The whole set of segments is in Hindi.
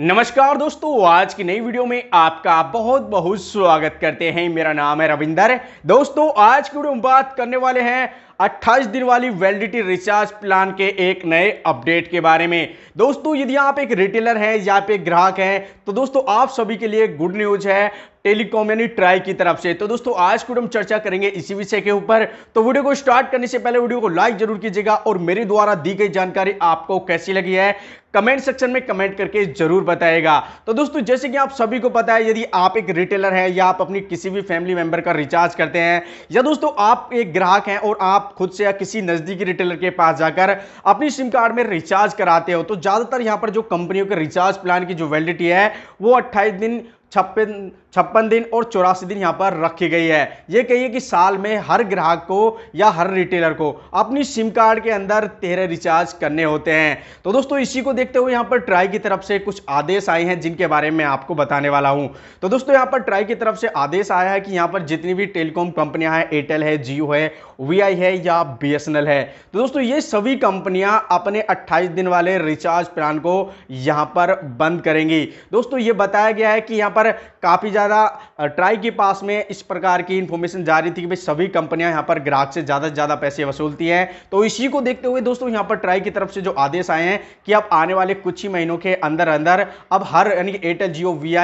नमस्कार दोस्तों आज की नई वीडियो में आपका बहुत बहुत स्वागत करते हैं मेरा नाम है रविंदर दोस्तों आज की वीडियो में बात करने वाले हैं 28 दिन वाली वैलिडिटी रिचार्ज प्लान के एक नए अपडेट के बारे में दोस्तों यदि आप एक रिटेलर हैं या पे ग्राहक हैं तो दोस्तों आप सभी के लिए गुड न्यूज है टेलीकॉम यानी ट्राई की तरफ से तो दोस्तों आज को हम चर्चा करेंगे इसी विषय के ऊपर तो वीडियो को स्टार्ट करने से पहले वीडियो को लाइक जरूर कीजिएगा और मेरे द्वारा दी गई जानकारी आपको कैसी लगी है कमेंट सेक्शन में कमेंट करके जरूर बताएगा तो दोस्तों जैसे कि आप सभी को पता है यदि आप एक रिटेलर हैं या आप अपनी किसी भी फैमिली मेंबर का रिचार्ज करते हैं या दोस्तों आप एक ग्राहक हैं और आप आप खुद से या किसी नज़दीकी रिटेलर के पास जाकर अपनी सिम कार्ड में रिचार्ज कराते हो तो ज़्यादातर यहां पर जो कंपनियों के रिचार्ज प्लान की जो वैलिडिटी है वो अट्ठाईस दिन छप्पन छप्पन दिन और चौरासी दिन यहाँ पर रखी गई है ये कहिए कि साल में हर ग्राहक को या हर रिटेलर को अपनी सिम कार्ड के अंदर तेरह रिचार्ज करने होते हैं तो दोस्तों इसी को देखते हुए यहाँ पर ट्राई की तरफ से कुछ आदेश आए हैं जिनके बारे में आपको बताने वाला हूँ तो दोस्तों यहाँ पर ट्राई की तरफ से आदेश आया है कि यहाँ पर जितनी भी टेलीकॉम कंपनियाँ हैं एयरटेल है जियो है वी है या बी है तो दोस्तों ये सभी कंपनियाँ अपने अट्ठाईस दिन वाले रिचार्ज प्लान को यहाँ पर बंद करेंगी दोस्तों ये बताया गया है कि यहाँ पर पर काफ़ी ज़्यादा ट्राई के पास में इस प्रकार की इन्फॉर्मेशन जा रही थी कि भाई सभी कंपनियां यहां पर ग्राहक से ज़्यादा से ज़्यादा पैसे वसूलती हैं तो इसी को देखते हुए दोस्तों यहां पर ट्राई की तरफ से जो आदेश आए हैं कि अब आने वाले कुछ ही महीनों के अंदर अंदर अब हर यानी कि एयरटेल जियो वी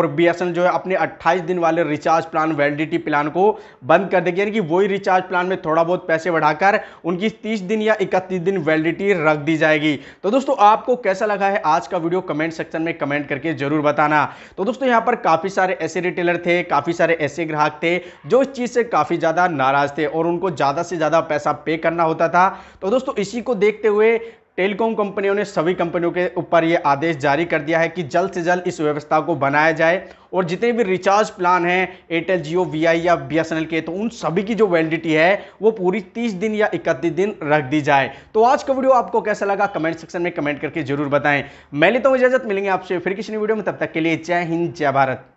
और बी जो है अपने अट्ठाईस दिन वाले रिचार्ज प्लान वैलिडिटी प्लान को बंद कर देगी यानी कि वही रिचार्ज प्लान में थोड़ा बहुत पैसे बढ़ाकर उनकी तीस दिन या इकतीस दिन वैलिडिटी रख दी जाएगी तो दोस्तों आपको कैसा लगा है आज का वीडियो कमेंट सेक्शन में कमेंट करके जरूर बताना तो दोस्तों यहां यहाँ पर काफ़ी सारे ऐसे रिटेलर थे काफ़ी सारे ऐसे ग्राहक थे जो इस चीज़ से काफ़ी ज़्यादा नाराज़ थे और उनको ज़्यादा से ज़्यादा पैसा पे करना होता था तो दोस्तों इसी को देखते हुए टेलीकॉम कंपनियों ने सभी कंपनियों के ऊपर ये आदेश जारी कर दिया है कि जल्द से जल्द इस व्यवस्था को बनाया जाए और जितने भी रिचार्ज प्लान हैं एयरटेल जियो वी आई या बी एस एन एल के तो उन सभी की जो वैलिडिटी है वो पूरी तीस दिन या इकतीस दिन रख दी जाए तो आज का वीडियो आपको कैसा लगा कमेंट सेक्शन में कमेंट करके जरूर बताएं मैं लेता तो हूँ इजाजत मिलेंगे आपसे फिर किसी वीडियो में तब तक के लिए जय हिंद जय भारत